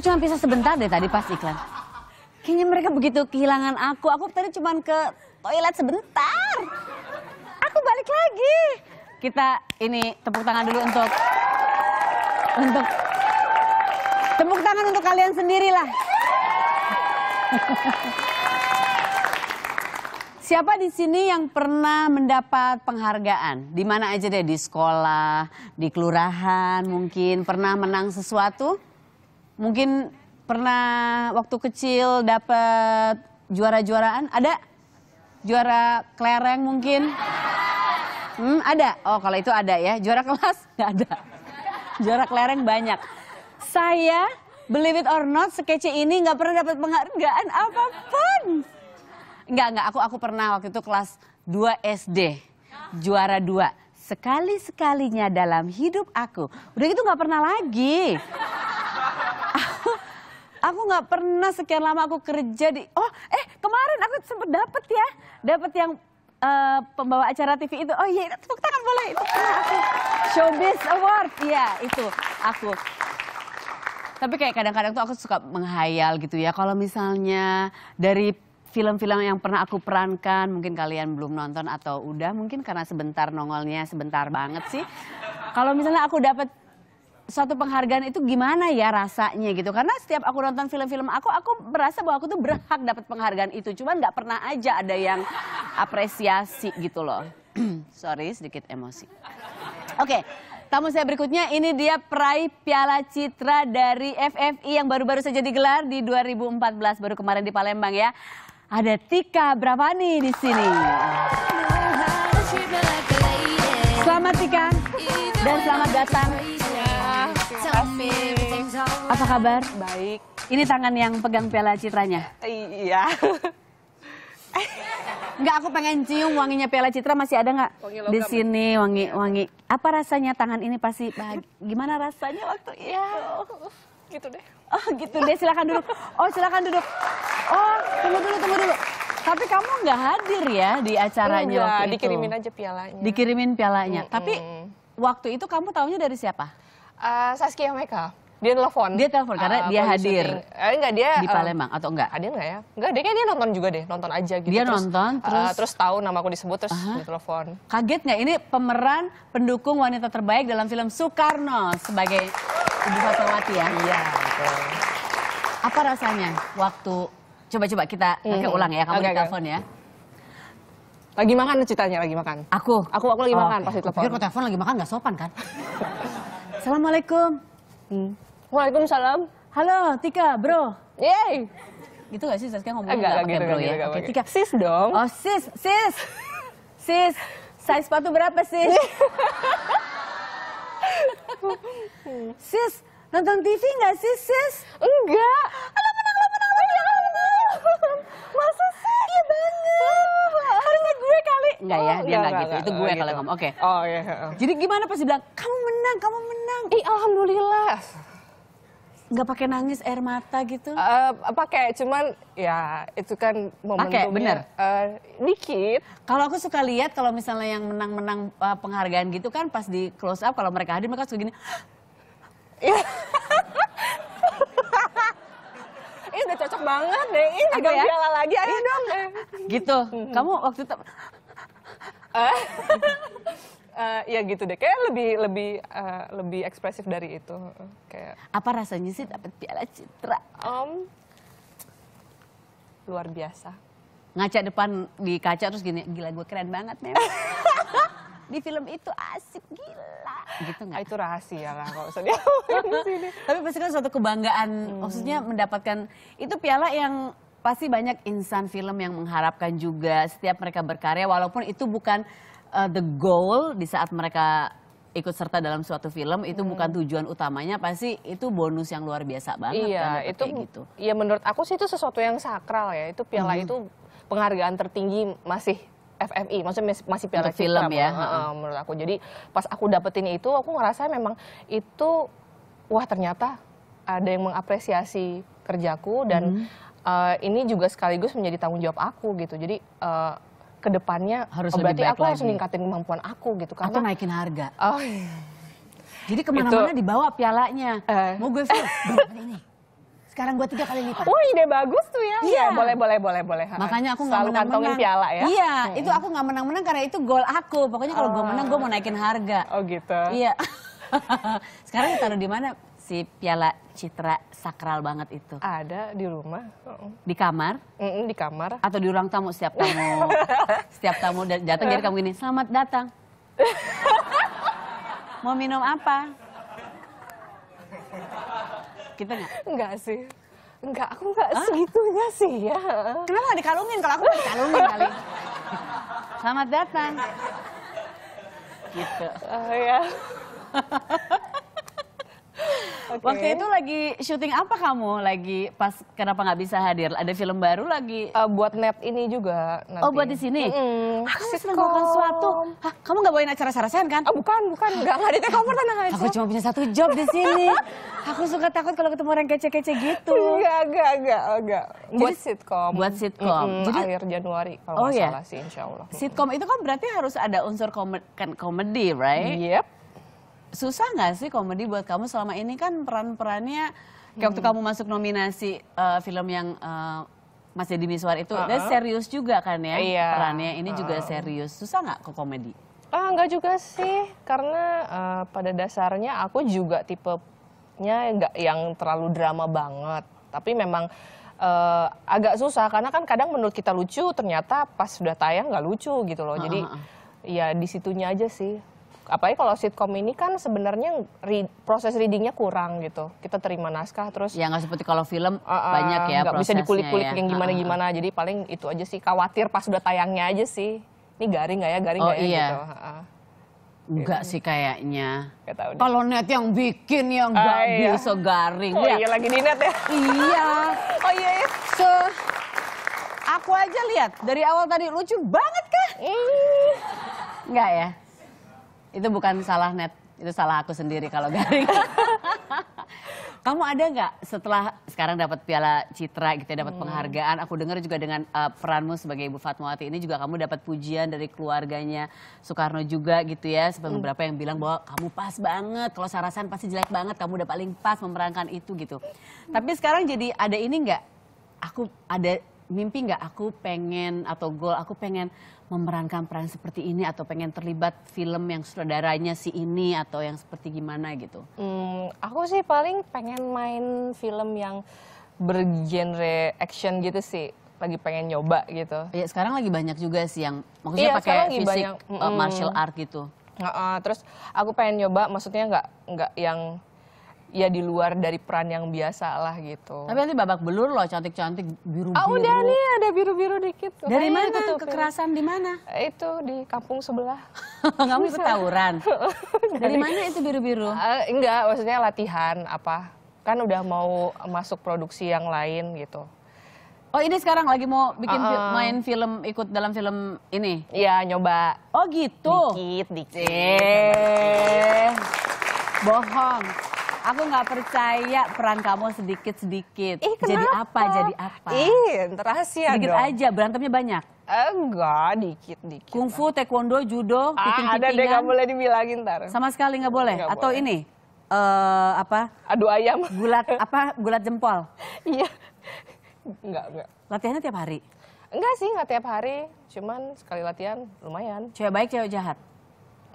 cuma bisa sebentar deh tadi pas iklan. Kayaknya mereka begitu kehilangan aku. Aku tadi cuma ke toilet sebentar. Aku balik lagi. Kita ini tepuk tangan dulu untuk untuk tepuk tangan untuk kalian sendirilah. Siapa di sini yang pernah mendapat penghargaan? Di mana aja deh, di sekolah, di kelurahan mungkin pernah menang sesuatu? Mungkin pernah waktu kecil dapat juara-juaraan? Ada? Juara kelereng mungkin? Hmm, ada? Oh kalau itu ada ya. Juara kelas? Nggak ada. Juara kelereng banyak. Saya, believe it or not, sekece ini nggak pernah dapat penghargaan apapun. Nggak, nggak. Aku, aku pernah waktu itu kelas 2 SD. Juara dua Sekali-sekalinya dalam hidup aku. Udah gitu nggak pernah lagi aku nggak pernah sekian lama aku kerja di oh eh kemarin aku sempat dapet ya dapet yang uh, pembawa acara TV itu oh iya tepuk tangan boleh itu aku showbiz award ya itu aku tapi kayak kadang-kadang tuh aku suka menghayal gitu ya kalau misalnya dari film-film yang pernah aku perankan mungkin kalian belum nonton atau udah mungkin karena sebentar nongolnya sebentar banget sih kalau misalnya aku dapat suatu penghargaan itu gimana ya rasanya gitu karena setiap aku nonton film-film aku aku merasa bahwa aku tuh berhak dapat penghargaan itu cuman nggak pernah aja ada yang apresiasi gitu loh sorry sedikit emosi oke okay, tamu saya berikutnya ini dia peraih Piala Citra dari FFI yang baru-baru saja digelar di 2014 baru kemarin di Palembang ya ada Tika Bravani di sini selamat Tika dan selamat datang apa kabar? Baik. Ini tangan yang pegang piala citranya? Iya. Enggak, aku pengen cium wanginya piala citra masih ada nggak di sini wangi wangi. Apa rasanya tangan ini pasti bahagi. gimana rasanya waktu ya? gitu deh. Oh gitu deh, silakan duduk. Oh silakan duduk. Oh tunggu dulu tunggu dulu. Tapi kamu nggak hadir ya di acaranya Enggak, waktu itu. Dikirimin aja pialanya. Dikirimin pialanya. Mm -mm. Tapi waktu itu kamu tahunya dari siapa? Uh, Saskia Meka. Dia telepon. Dia telepon karena uh, dia hadir. Eh, enggak dia di eh, Palembang uh, atau enggak? Hadir enggak ya? Enggak, dia dia nonton juga deh, nonton aja gitu. Dia terus, nonton terus uh, terus tahu nama aku disebut terus uh -huh. telepon. Kaget nggak ini pemeran pendukung wanita terbaik dalam film Soekarno sebagai Ibu Fatmawati ya? Iya, betul. Apa rasanya waktu coba-coba kita hmm. pakai ulang ya, kamu okay, telepon ya. Lagi makan ceritanya, lagi makan. Aku? Aku, aku lagi oh, makan okay. pas telepon. Pikir kok telepon lagi makan enggak sopan kan? Assalamualaikum. Hmm. Waalaikumsalam. Halo, Tika, bro. Yeay. Gitu gak sih Saskia ngomong enggak, pakai bro ya? Oke, okay, Tika. Sis dong. Oh, sis, sis. Sis, size sepatu berapa, sis? sis, nonton TV gak sih, sis? Enggak. Alah, menang, alah, menang, alah, menang, Masa sih? Iya banget. Harusnya gue kali. Enggak oh, ya, dia enggak, gitu. Itu gue kalau gitu. ngomong. Oke. Oh, iya. Jadi gimana pasti bilang. kamu menang, kamu menang. Ih, alhamdulillah. Gak pakai nangis air mata gitu? Uh, pakai, cuman ya itu kan momentumnya. Pakai, bener. Uh, dikit. Kalau aku suka lihat kalau misalnya yang menang-menang uh, penghargaan gitu kan pas di close up kalau mereka hadir mereka suka gini. Ini iya. udah cocok banget deh. Ini pegang ya? lagi, ayo iya. dong. gitu. Mm-hmm. Kamu waktu itu... uh, ya gitu deh kayak lebih lebih uh, lebih ekspresif dari itu kayak apa rasanya sih dapat piala citra om luar biasa ngaca depan di kaca terus gini gila gue keren banget memang di film itu asik gila gitu nggak ah, itu rahasia lah kalau usah sini tapi pasti kan suatu kebanggaan hmm. maksudnya mendapatkan itu piala yang pasti banyak insan film yang mengharapkan juga setiap mereka berkarya walaupun itu bukan uh, the goal di saat mereka ikut serta dalam suatu film itu hmm. bukan tujuan utamanya pasti itu bonus yang luar biasa banget iya, kan itu gitu. Iya menurut aku sih itu sesuatu yang sakral ya itu piala hmm. itu penghargaan tertinggi masih FMI maksudnya masih piala film ya. Uh, uh, menurut aku. Jadi pas aku dapetin itu, aku ngerasa memang itu, wah ternyata ada yang mengapresiasi kerjaku dan -hmm. uh, ini juga sekaligus menjadi tanggung jawab aku gitu. Jadi uh, ke depannya harus oh, berarti aku lagi. harus meningkatin kemampuan aku gitu karena atau naikin harga. Oh, iya. Jadi kemana-mana dibawa pialanya. Eh. Mau gue sih. ini. Sekarang gue tiga kali lipat. Oh ide bagus tuh ya. Iya. iya boleh boleh boleh boleh. Makanya aku nggak menang kantongin piala ya. Iya. Hmm. Itu aku nggak menang-menang karena itu gol aku. Pokoknya kalau oh. gue menang gue mau naikin harga. Oh, oh gitu. Iya. Sekarang taruh di mana? si piala citra sakral banget itu? Ada di rumah. Di kamar? Mm -mm, di kamar. Atau di ruang tamu setiap tamu setiap tamu datang jadi kamu gini, selamat datang. Mau minum apa? Kita gitu nggak? Nggak sih. Enggak, aku enggak Hah? segitunya sih ya. Kenapa gak dikalungin? Kalau aku dikalungin kali. Selamat datang. Gitu. Oh uh, ya. Okay. Waktu itu lagi syuting apa kamu? Lagi pas kenapa nggak bisa hadir? Ada film baru lagi? Uh, buat net ini juga. Nanti. Oh buat di sini? Mm -hmm. Aku sedang melakukan Hah, kamu nggak bawain acara sarasen kan? Oh, bukan, bukan. Nggak nggak ada kamu tenang aja. Aku cuma punya satu job di sini. Aku suka takut kalau ketemu orang kece-kece gitu. Enggak, enggak, enggak, enggak. Oh, buat Jadi, sitkom. Buat sitkom. Mm -hmm. Jadi akhir Januari kalau oh, iya? salah yeah. sih insya Allah. Sitkom itu kan berarti harus ada unsur komedi, right? Yep susah nggak sih komedi buat kamu selama ini kan peran-perannya kayak waktu hmm. kamu masuk nominasi uh, film yang uh, eh, masih di Miswar itu uh -huh. serius juga kan ya iya. perannya ini uh juga serius susah nggak ke komedi? Ah nggak juga sih karena uh, pada dasarnya aku juga tipenya nggak yang terlalu drama banget tapi memang uh, agak susah karena kan kadang menurut kita lucu ternyata pas sudah tayang nggak lucu gitu loh jadi uh -huh. ya disitunya aja sih apa apalagi kalau sitkom ini kan sebenarnya read, proses readingnya kurang gitu kita terima naskah terus ya nggak seperti kalau film uh, banyak ya nggak bisa dikulik-kulik ya. yang gimana gimana uh, jadi paling itu aja sih khawatir pas udah tayangnya aja sih ini garing nggak ya garing oh, nggak oh, ya iya. gitu uh, Enggak gitu. sih kayaknya. Kalau net yang bikin yang ah, gak uh, iya. bisa garing. Oh, ya. iya lagi di net ya. iya. Oh iya. iya. So, aku aja lihat dari awal tadi lucu banget kan? Enggak ya. Itu bukan salah net, itu salah aku sendiri kalau garing. Kamu ada nggak setelah sekarang dapat Piala Citra gitu, ya dapat hmm. penghargaan? Aku dengar juga dengan uh, peranmu sebagai Ibu Fatmawati ini juga kamu dapat pujian dari keluarganya Soekarno juga gitu ya. Sebab hmm. beberapa yang bilang bahwa kamu pas banget, kalau Sarasan pasti jelek banget, kamu udah paling pas memerankan itu gitu. Hmm. Tapi sekarang jadi ada ini nggak? Aku ada mimpi nggak aku pengen atau goal aku pengen memerankan peran seperti ini atau pengen terlibat film yang saudaranya si ini atau yang seperti gimana gitu? Hmm, aku sih paling pengen main film yang bergenre action gitu sih lagi pengen nyoba gitu. Iya, sekarang lagi banyak juga sih yang maksudnya iya, pakai fisik banyak, uh, martial art gitu. Uh, uh, terus aku pengen nyoba maksudnya nggak nggak yang ya di luar dari peran yang biasa lah gitu. Tapi nanti babak belur loh cantik-cantik biru-biru. Ah udah nih ada biru-biru dikit. Tuh. Dari mana itu kekerasan di mana? Itu di kampung sebelah. Kamu ikut tawuran. dari, dari mana itu biru-biru? Uh, enggak, maksudnya latihan apa? Kan udah mau masuk produksi yang lain gitu. Oh ini sekarang lagi mau bikin uh, main film ikut dalam film ini? Iya nyoba. Oh gitu. Dikit dikit. Eh. Bohong. Aku nggak percaya peran kamu sedikit-sedikit. Eh Jadi apa? Jadi apa? Ih, rahasia Sedikit dong. aja, berantemnya banyak. Enggak, dikit-dikit. Kungfu, taekwondo, judo, ah, Ada deh nggak boleh dibilangin ntar. Sama sekali nggak boleh. Gak Atau boleh. ini uh, apa? Adu ayam. Gulat apa? Gulat jempol. Iya. enggak, enggak. Latihannya tiap hari. Enggak sih, enggak tiap hari. Cuman sekali latihan lumayan. Cewek baik, cewek jahat.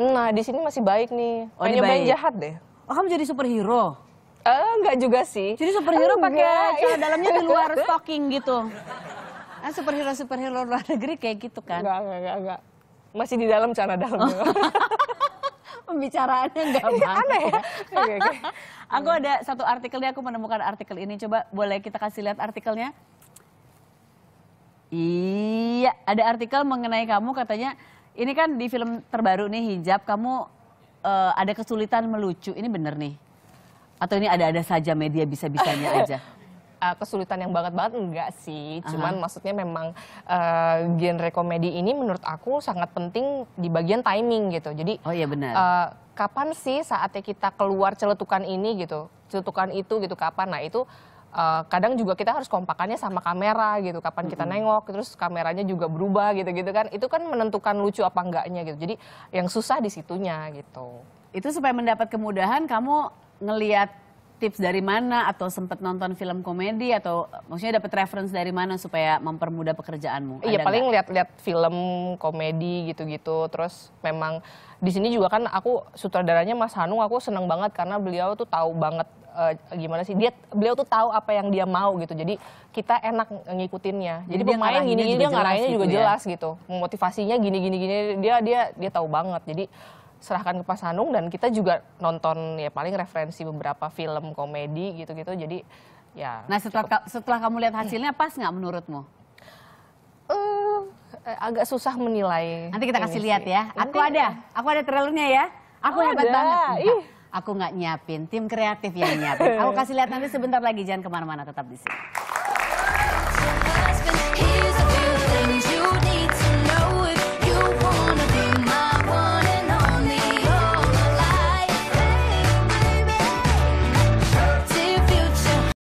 Nah, di sini masih baik nih. Oh, Pengen baik. jahat deh. Oh kamu jadi superhero? Eh enggak juga sih. Jadi superhero pakai celana dalamnya di luar stocking gitu. Nah, superhero superhero luar negeri kayak gitu kan? Enggak enggak enggak. enggak. Masih di dalam celana dalam. Oh. Pembicaraannya enggak iya, aneh ya. okay, iya, okay. Iya. Aku ada satu artikelnya aku menemukan artikel ini. Coba boleh kita kasih lihat artikelnya? Iya, ada artikel mengenai kamu katanya ini kan di film terbaru nih hijab kamu uh, ada kesulitan melucu, ini bener nih? Atau ini ada-ada saja media bisa-bisanya aja? Eh, kesulitan yang banget-banget enggak sih. Cuman uh -huh. maksudnya memang uh, genre komedi ini menurut aku sangat penting di bagian timing gitu. Jadi Oh iya benar. Uh, kapan sih saatnya kita keluar celetukan ini gitu? Celetukan itu gitu kapan? Nah, itu uh, kadang juga kita harus kompakannya sama kamera gitu kapan kita nengok terus kameranya juga berubah gitu-gitu kan itu kan menentukan lucu apa enggaknya gitu jadi yang susah di situnya gitu itu supaya mendapat kemudahan kamu ngeliat tips dari mana atau sempat nonton film komedi atau maksudnya dapat reference dari mana supaya mempermudah pekerjaanmu? Iya paling lihat-lihat film komedi gitu-gitu terus memang di sini juga kan aku sutradaranya Mas Hanung aku seneng banget karena beliau tuh tahu banget uh, gimana sih dia beliau tuh tahu apa yang dia mau gitu jadi kita enak ngikutinnya jadi, dia pemain gini gini dia ngarahinnya juga gitu ya? jelas gitu motivasinya gini gini gini dia dia dia tahu banget jadi serahkan ke Pak Sanung dan kita juga nonton ya paling referensi beberapa film komedi gitu-gitu jadi ya nah setelah cukup. setelah kamu lihat hasilnya pas nggak menurutmu uh, agak susah menilai nanti kita kasih lihat ya aku ada aku ada trailernya ya aku oh, hebat ada. banget Ih. Aku nggak nyiapin, tim kreatif yang nyiapin. Aku kasih lihat nanti sebentar lagi, jangan kemana-mana, tetap di sini.